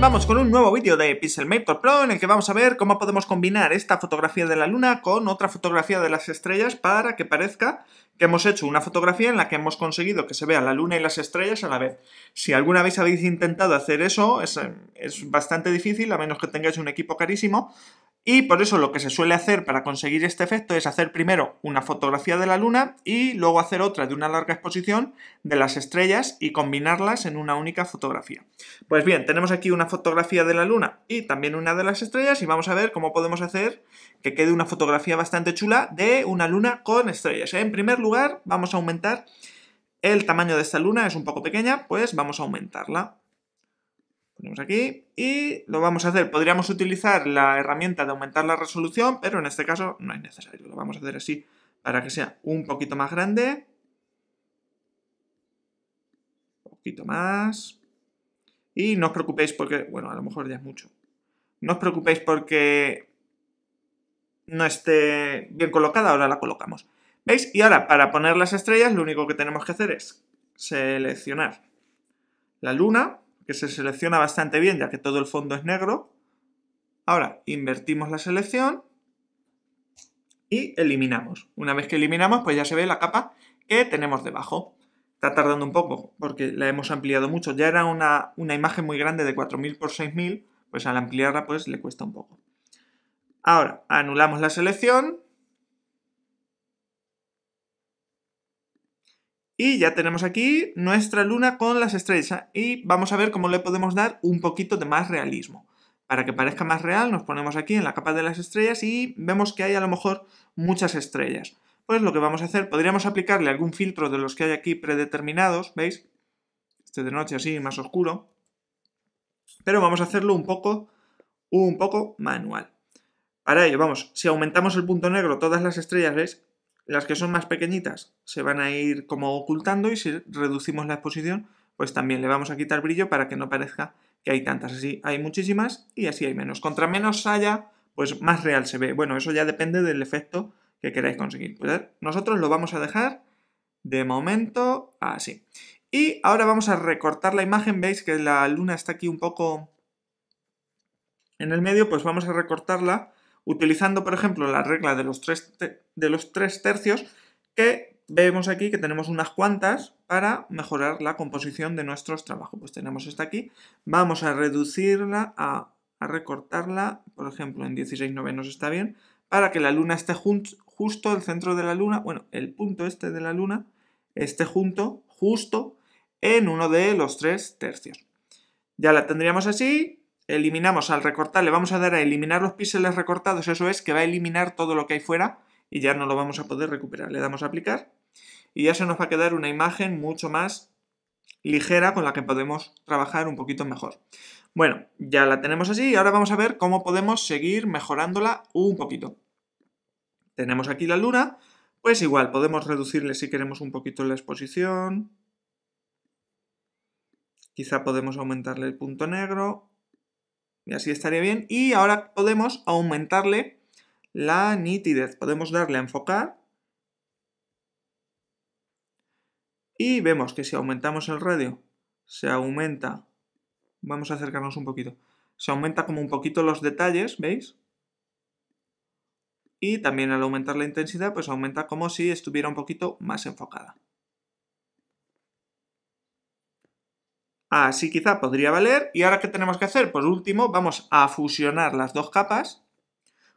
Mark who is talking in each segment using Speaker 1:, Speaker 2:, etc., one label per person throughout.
Speaker 1: Vamos con un nuevo vídeo de Pixelmator Pro en el que vamos a ver cómo podemos combinar esta fotografía de la luna con otra fotografía de las estrellas para que parezca que hemos hecho una fotografía en la que hemos conseguido que se vea la luna y las estrellas a la vez. Si alguna vez habéis intentado hacer eso, es, es bastante difícil, a menos que tengáis un equipo carísimo, y por eso lo que se suele hacer para conseguir este efecto es hacer primero una fotografía de la luna y luego hacer otra de una larga exposición de las estrellas y combinarlas en una única fotografía. Pues bien, tenemos aquí una fotografía de la luna y también una de las estrellas y vamos a ver cómo podemos hacer que quede una fotografía bastante chula de una luna con estrellas. En primer lugar, vamos a aumentar el tamaño de esta luna, es un poco pequeña, pues vamos a aumentarla aquí y lo vamos a hacer. Podríamos utilizar la herramienta de aumentar la resolución, pero en este caso no es necesario. Lo vamos a hacer así para que sea un poquito más grande. Un poquito más. Y no os preocupéis porque, bueno, a lo mejor ya es mucho. No os preocupéis porque no esté bien colocada, ahora la colocamos. ¿Veis? Y ahora, para poner las estrellas, lo único que tenemos que hacer es seleccionar la luna que se selecciona bastante bien ya que todo el fondo es negro. Ahora invertimos la selección y eliminamos. Una vez que eliminamos, pues ya se ve la capa que tenemos debajo. Está tardando un poco porque la hemos ampliado mucho. Ya era una, imagen muy grande de 4000 por 6000, pues al ampliarla pues le cuesta un poco. Ahora anulamos la selección Y ya tenemos aquí nuestra luna con las estrellas y vamos a ver cómo le podemos dar un poquito de más realismo. Para que parezca más real nos ponemos aquí en la capa de las estrellas y vemos que hay a lo mejor muchas estrellas. Pues lo que vamos a hacer, podríamos aplicarle algún filtro de los que hay aquí predeterminados, ¿veis? Este de noche así, más oscuro. Pero vamos a hacerlo un poco, un poco manual. Para ello, vamos, si aumentamos el punto negro todas las estrellas, ¿veis? Las que son más pequeñitas se van a ir como ocultando y si reducimos la exposición, pues también le vamos a quitar brillo para que no parezca que hay tantas. Así hay muchísimas y así hay menos. Contra menos haya, pues más real se ve. Bueno, eso ya depende del efecto que queráis conseguir. Pues nosotros lo vamos a dejar de momento así. Y ahora vamos a recortar la imagen. Veis que la luna está aquí un poco en el medio, pues vamos a recortarla utilizando, por ejemplo, la regla de los tres, de los tres tercios, que vemos aquí que tenemos unas cuantas para mejorar la composición de nuestros trabajos. Pues tenemos esta aquí, vamos a reducirla, a, recortarla, por ejemplo, en 16 novenos está bien, para que la luna esté justo, el centro de la luna, bueno, el punto este de la luna, esté junto, justo, en uno de los tres tercios. Ya la tendríamos así, eliminamos al recortar, le vamos a dar a eliminar los píxeles recortados, eso es que va a eliminar todo lo que hay fuera y ya no lo vamos a poder recuperar. Le damos a aplicar y ya se nos va a quedar una imagen mucho más ligera con la que podemos trabajar un poquito mejor. Bueno, ya la tenemos así y ahora vamos a ver cómo podemos seguir mejorándola un poquito. Tenemos aquí la luna, pues igual podemos reducirle si queremos un poquito la exposición. Quizá podemos aumentarle el punto negro, y así estaría bien. Y ahora podemos aumentarle la nitidez. Podemos darle a enfocar. Y vemos que si aumentamos el radio, se aumenta. Vamos a acercarnos un poquito. Se aumenta como un poquito los detalles, ¿veis? Y también al aumentar la intensidad, pues aumenta como si estuviera un poquito más enfocada. Así quizá podría valer. ¿Y ahora qué tenemos que hacer? Por último, vamos a fusionar las dos capas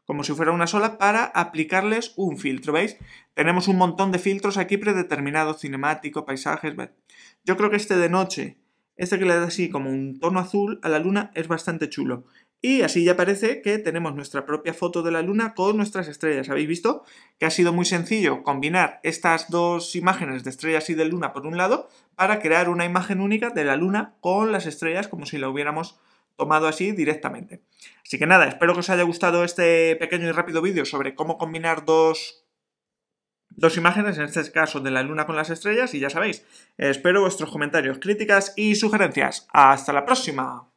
Speaker 1: como si fuera una sola para aplicarles un filtro, ¿veis? Tenemos un montón de filtros aquí predeterminados, cinemático, paisajes... Yo creo que este de noche, este que le da así como un tono azul a la luna es bastante chulo. Y así ya parece que tenemos nuestra propia foto de la Luna con nuestras estrellas. ¿Habéis visto que ha sido muy sencillo combinar estas dos imágenes de estrellas y de Luna por un lado para crear una imagen única de la Luna con las estrellas como si la hubiéramos tomado así directamente. Así que nada, espero que os haya gustado este pequeño y rápido vídeo sobre cómo combinar dos, dos imágenes, en este caso de la luna con las estrellas, y ya sabéis, espero vuestros comentarios, críticas y sugerencias. ¡Hasta la próxima!